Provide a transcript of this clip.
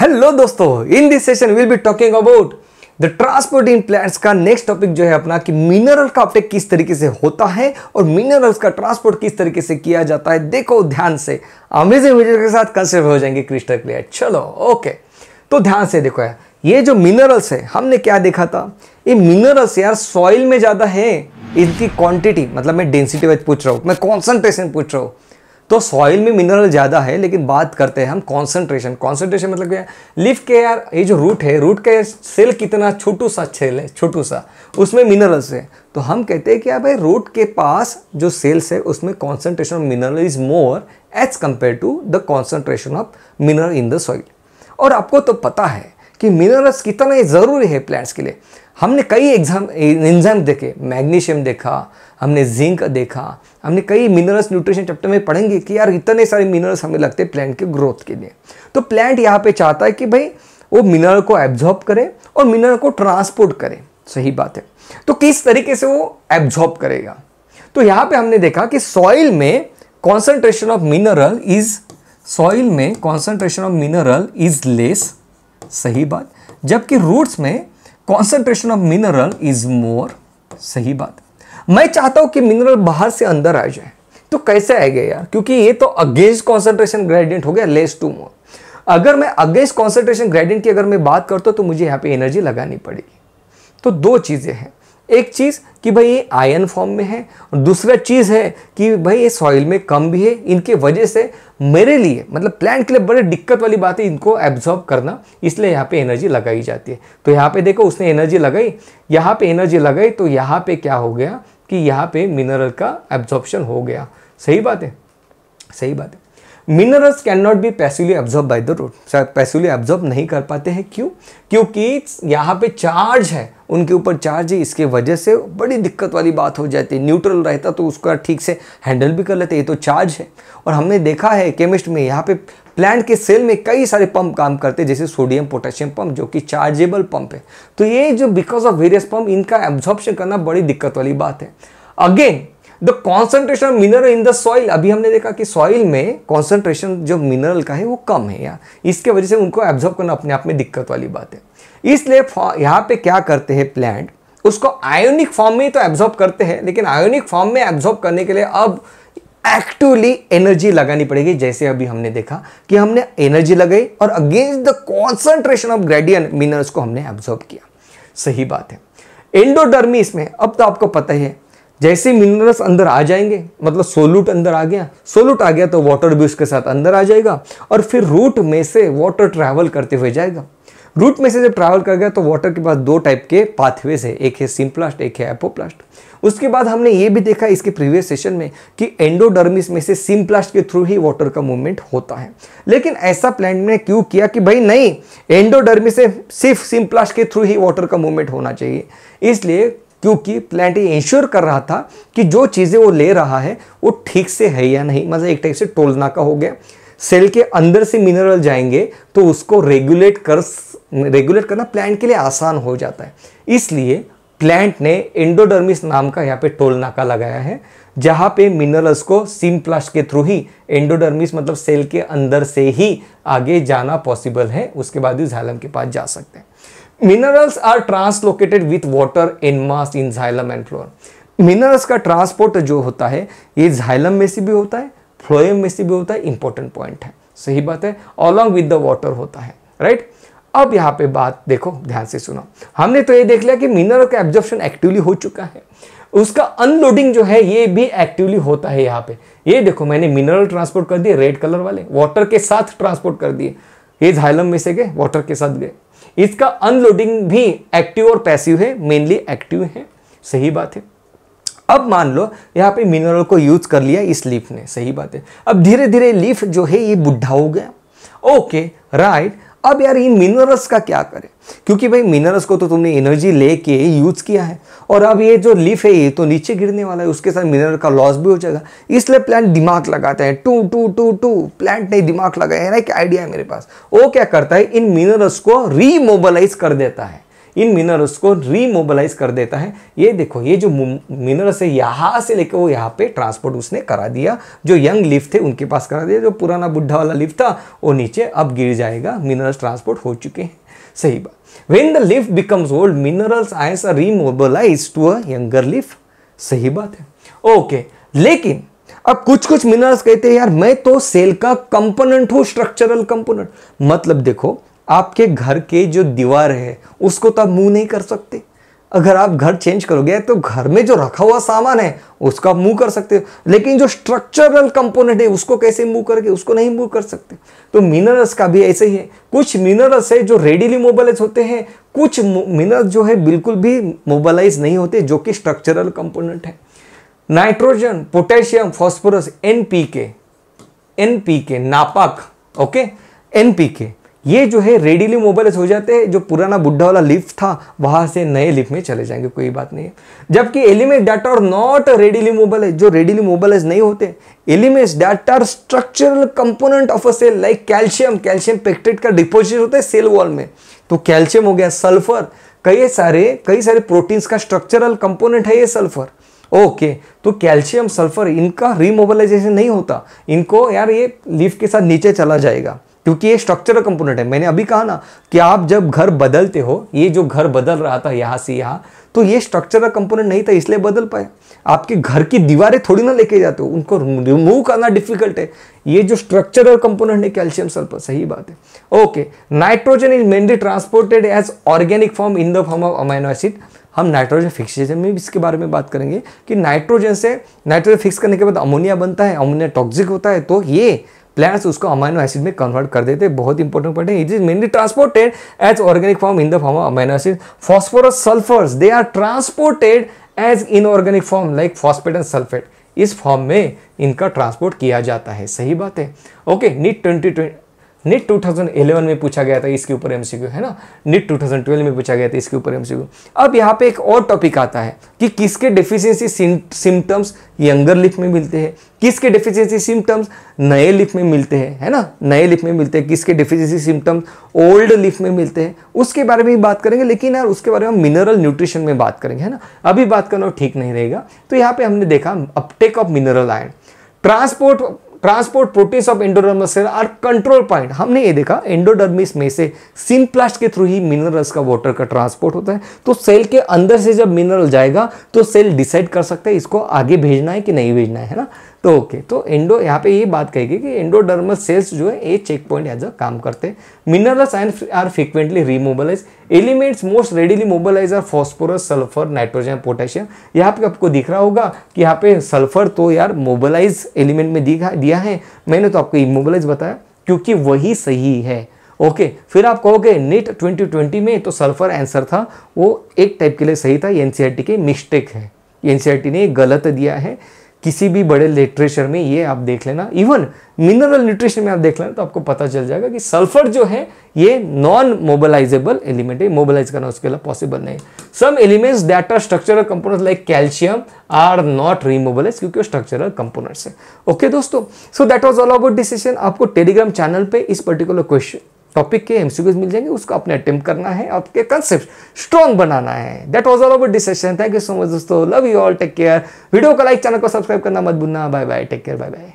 Hello दोस्तों in this session will be talking about the transport in plants का next topic जो है अपना कि मिनरल का अपटेक किस तरीके से होता है और मिनरल्स का ट्रांसपोर्ट किस तरीके से किया जाता है देखो ध्यान से अमेजिंग वीडियो के साथ कंसेप्ट हो जाएंगे क्रिस्टल क्लियर चलो ओके तो ध्यान से देखो यार ये जो मिनरल्स है हमने क्या देखा था ये मिनरल्स यार सॉइल में ज़्यादा है इनकी क्वांटिटी मतलब मैं डेंसिटी वाइज पूछ रहा हूँ मैं कॉन्सेंट्रेशन पूछ रहा हूँ तो सॉइल में मिनरल ज़्यादा है लेकिन बात करते हैं हम कॉन्सेंट्रेशन कॉन्सेंट्रेशन मतलब क्या लिफ के यार ये जो रूट है रूट का सेल कितना छोटू सा छेल है छोटू सा उसमें मिनरल्स है तो हम कहते हैं कि यार भाई रूट के पास जो सेल्स है उसमें concentration of mineral is more as compare to the concentration of mineral in the soil और आपको तो पता है कि मिनरल्स कितना ज़रूरी है प्लांट्स के लिए हमने कई एग्जाम एंजाम देखे मैग्नीशियम देखा हमने जिंक देखा हमने कई मिनरल्स न्यूट्रिशन चैप्टर में पढ़ेंगे कि यार इतने सारे मिनरल्स हमें लगते हैं प्लांट के ग्रोथ के लिए तो प्लांट यहाँ पे चाहता है कि भाई वो मिनरल को एब्जॉर्ब करे और मिनरल को ट्रांसपोर्ट करे सही बात है तो किस तरीके से वो एब्जॉर्ब करेगा तो यहाँ पे हमने देखा कि सॉइल में concentration of mineral is soil में concentration of mineral is less सही बात जबकि रूट्स में concentration of mineral is more सही बात मैं चाहता हूं कि मिनरल बाहर से अंदर आ जाए तो कैसे आएगा यार क्योंकि ये तो अगेंस्ट कॉन्सेंट्रेशन ग्रेडियंट हो गया लेस टू मोर अगर मैं अगेंस्ट कॉन्सेंट्रेशन ग्रेडियंट की अगर मैं बात करता हूं तो मुझे यहां पे एनर्जी लगानी पड़ेगी तो दो चीज़ें हैं एक चीज़ कि भाई ये आयन फॉर्म में है दूसरा चीज़ है कि भाई ये सॉइल में कम भी है इनके वजह से मेरे लिए मतलब प्लांट के लिए बड़े दिक्कत वाली बात है इनको एब्जॉर्ब करना इसलिए यहाँ पे एनर्जी लगाई जाती है तो यहाँ पे देखो उसने एनर्जी लगाई यहाँ पे एनर्जी लगाई तो यहाँ पे क्या हो गया कि यहाँ पे मिनरल का एब्जॉर्प्शन हो गया सही बात है सही बात है minerals can not be passively absorb by the root passively absorb नहीं कर पाते हैं क्यों क्योंकि यहाँ पे चार्ज है उनके ऊपर चार्ज है इसके वजह से बड़ी दिक्कत वाली बात हो जाती है न्यूट्रल रहता तो उसका ठीक से हैंडल भी कर लेते ये तो चार्ज है और हमने देखा है केमिस्ट में यहाँ पे प्लांट के सेल में कई सारे पंप काम करते हैं जैसे सोडियम पोटेशियम पंप जो कि चार्जेबल पंप है तो ये जो बिकॉज ऑफ वेरियस पंप इनका एब्जॉर्बेशन करना बड़ी दिक्कत वाली बात है again the concentration of mineral in the soil अभी हमने देखा कि सॉइल में कॉन्सेंट्रेशन जो मिनरल का है वो कम है यहाँ इसके वजह से उनको एब्जॉर्व करना अपने आप में दिक्कत वाली बात है इसलिए यहाँ पे क्या करते हैं प्लांट उसको आयोनिक फॉर्म में तो एब्जॉर्ब करते हैं लेकिन आयोनिक फॉर्म में एब्जॉर्ब करने के लिए अब एक्टिवली एनर्जी लगानी पड़ेगी जैसे अभी हमने देखा कि हमने एनर्जी लगाई और against the concentration of gradient minerals को हमने एब्जॉर्ब किया सही बात है एंडोडर्मिस में अब तो आपको पता ही है जैसे मिनरल्स अंदर आ जाएंगे मतलब सोलूट अंदर आ गया सोलूट आ गया तो वाटर भी उसके साथ अंदर आ जाएगा और फिर रूट में से वाटर ट्रैवल करते हुए जाएगा रूट में से जब ट्रैवल कर गया तो वाटर के पास दो टाइप के पाथवेज है एक है सिम्प्लास्ट एक है एपोप्लास्ट उसके बाद हमने ये भी देखा इसके प्रीवियस सेशन में कि एंडोडर्मिस में से सिम्प्लास्ट के थ्रू ही वाटर का मूवमेंट होता है लेकिन ऐसा प्लांट ने क्यों किया कि भाई नहीं एंडोडर्मिस से सिर्फ सिम्प्लास्ट के थ्रू ही वाटर का मूवमेंट होना चाहिए इसलिए क्योंकि प्लांट ये इंश्योर कर रहा था कि जो चीज़ें वो ले रहा है वो ठीक से है या नहीं मतलब एक टाइप से टोलना का हो गया सेल के अंदर से मिनरल जाएंगे तो उसको रेगुलेट कर रेगुलेट करना प्लांट के लिए आसान हो जाता है इसलिए प्लांट ने एंडोडर्मिस नाम का यहाँ पे टोल नाका लगाया है जहाँ पे मिनरल्स को प्लास्ट के थ्रू ही एंडोडर्मिस मतलब सेल के अंदर से ही आगे जाना पॉसिबल है उसके बाद ही झालम के पास जा सकते हैं minerals are translocated with water in mass in xylem and phloem. Minerals का ट्रांसपोर्ट जो होता है ये झाइलम में से भी होता है फ्लोएम में से भी होता है इंपॉर्टेंट पॉइंट है सही बात है अलॉन्ग विद द वॉटर होता है राइट right? अब यहाँ पे बात देखो ध्यान से सुनो हमने तो ये देख लिया कि मिनरल का एब्जॉर्प्शन एक्टिवली हो चुका है उसका अनलोडिंग जो है ये भी एक्टिवली होता है यहाँ पे ये देखो मैंने मिनरल ट्रांसपोर्ट कर दिए रेड कलर वाले वाटर के साथ ट्रांसपोर्ट कर दिए ये झाइलम में से गए वाटर के साथ गए इसका अनलोडिंग भी एक्टिव और पैसिव है मेनली एक्टिव है सही बात है अब मान लो यहाँ पे मिनरल को यूज कर लिया इस लीफ ने सही बात है अब धीरे धीरे लीफ जो है ये बुढ़ा हो गया ओके राइट अब यार इन मिनरल्स का क्या करें क्योंकि भाई मिनरल्स को तो तुमने एनर्जी लेके यूज किया है और अब ये जो लीफ है ये तो नीचे गिरने वाला है उसके साथ मिनरल का लॉस भी हो जाएगा इसलिए प्लांट दिमाग लगाते हैं टू टू टू टू प्लांट ने दिमाग लगाया है ना एक आइडिया है मेरे पास वो क्या करता है इन मिनरल्स को रीमोबलाइज कर देता है इन मिनरल्स को रीमोबलाइज कर देता है ये देखो ये जो मिनरल्स है यहाँ से लेकर वो यहाँ पे ट्रांसपोर्ट उसने करा दिया जो यंग लिफ्ट थे उनके पास करा दिया जो पुराना बुढ़ा वाला लिफ्ट था वो नीचे अब गिर जाएगा मिनरल्स ट्रांसपोर्ट हो चुके हैं सही बात when the leaf becomes old minerals ions are remobilise to younger younger leaf सही बात है ओके लेकिन अब कुछ कुछ मिनरल्स कहते हैं यार मैं तो सेल का कंपोनेंट हूं स्ट्रक्चरल कंपोनेंट मतलब देखो आपके घर के जो दीवार है उसको तो आप मुंह नहीं कर सकते अगर आप घर चेंज करोगे तो घर में जो रखा हुआ सामान है उसको आप मुंह कर सकते हो लेकिन जो स्ट्रक्चरल कंपोनेंट है उसको कैसे मुंह करके उसको नहीं मूव कर सकते तो मिनरल्स का भी ऐसे ही है कुछ मिनरल्स है जो रेडीली मोबालाइज होते हैं कुछ मिनरल्स जो है बिल्कुल भी मोबालाइज नहीं होते जो कि स्ट्रक्चरल कंपोनेंट है nitrogen potassium phosphorus N P K नापाक ओके के ये जो है रेडीली मोबाइल्स हो जाते हैं जो पुराना बुढ़ा वाला लिफ था वहां से नए लिफ में चले जाएंगे कोई बात नहीं है जबकि एलिमेंट डाटा और नॉट रेडीली मोबाइल है जो रेडीली मोबाइल नहीं होते elements that are structural component of a cell like calcium calcium pectate का डिपोजिट होता है सेल वॉल में तो कैल्शियम हो गया सल्फर कई सारे कई सारे प्रोटीन्स का स्ट्रक्चरल कंपोनेंट है ये सल्फर ओके okay, तो कैल्शियम सल्फर इनका रिमोबलाइजेशन नहीं होता इनको यार ये लीफ के साथ नीचे चला जाएगा क्योंकि ये स्ट्रक्चरल कंपोनेंट है मैंने अभी कहा ना कि आप जब घर बदलते हो ये जो घर बदल रहा था यहाँ से यहाँ तो ये स्ट्रक्चरल कंपोनेंट नहीं था इसलिए बदल पाए आपके घर की दीवारें थोड़ी ना लेके जाते हो उनको रिमूव करना डिफिकल्ट है ये जो स्ट्रक्चरल कंपोनेंट है कैल्शियम सल्फर सही बात है okay nitrogen is mainly transported as organic form in the form of amino acid हम नाइट्रोजन फिक्सेशन में इसके बारे में बात करेंगे कि नाइट्रोजन से नाइट्रोजन फिक्स करने के बाद अमोनिया बनता है अमोनिया टॉक्सिक होता है तो ये प्लांट्स उसको अमाइनो एसिड में कन्वर्ट कर देते हैं बहुत इंपॉर्टेंट पॉइंट है it is mainly transported as organic form in the form of amino acid phosphorus sulphurs they are transported as inorganic form like phosphate and sulphate इस form में इनका transport किया जाता है सही बात है okay NEET twenty twenty NEET two में पूछा गया था इसके ऊपर एमसीक्यू है ना नीट टू में पूछा गया था इसके ऊपर एमसीक्यू अब यहाँ पे एक और टॉपिक आता है कि किसके डिफिशियंसी सिम्टम्स यंगर लिफ में मिलते हैं किसके डिफिशियंसी सिम्टम्स नए लिफ में मिलते हैं है ना नए लिफ में मिलते हैं किसके डिफिशियंसी सिम्टम्स ओल्ड लिफ में मिलते हैं उसके बारे में बात करेंगे लेकिन यार उसके बारे में मिनरल न्यूट्रिशन में बात करेंगे है ना अभी बात करना ठीक नहीं रहेगा तो यहाँ पे हमने देखा uptake of mineral ion transport transport proteins of endodermis cell are control point हमने ये देखा एंडोडर्मिस में से सिम्प्लास्ट के थ्रू ही मिनरल्स का वाटर का ट्रांसपोर्ट होता है तो सेल के अंदर से जब मिनरल जाएगा तो सेल डिसाइड कर सकता है इसको आगे भेजना है कि नहीं भेजना है ना तो ओके तो एंडो यहाँ पे ये बात कहेगी कि एंडोडर्मस सेल्स जो है ये चेक पॉइंट एज अ काम करते हैं minerals and are frequently remobilise elements most readily mobilise are phosphorus sulphur nitrogen potassium यहाँ पे आपको दिख रहा होगा कि यहाँ पे सल्फर तो यार मोबलाइज एलिमेंट में दिखा दिया है मैंने तो आपको इमोबलाइज बताया क्योंकि वही सही है ओके okay, फिर आप कहोगे नेट 2020 में तो सल्फर आंसर था वो एक टाइप के लिए सही था एनसीआरटी e के मिस्टेक है एनसीआरटी e ने गलत दिया है किसी भी बड़े लिटरेचर में ये आप देख लेना इवन मिनरल न्यूट्रिशन में आप देख लेना तो आपको पता चल जाएगा कि सल्फर जो है ये नॉन मोबलाइजेबल एलिमेंट है मोबलाइज करना उसके लिए पॉसिबल नहीं some elements that are structural components like calcium are not remobilise क्योंकि वो स्ट्रक्चरल कंपोनेंट्स है ओके दोस्तों so that was all about decision आपको टेलीग्राम चैनल पर इस पर्टिकुलर क्वेश्चन टॉपिक के एमसीक्यूज मिल जाएंगे उसको अपने अटेम्प्ट करना है आपके कंसेप्ट स्ट्रॉन्ग बनाना है that was all about decision thank you so much दोस्तों love you all take care video को लाइक चैनल को सब्सक्राइब करना मत भूलना bye bye take care bye bye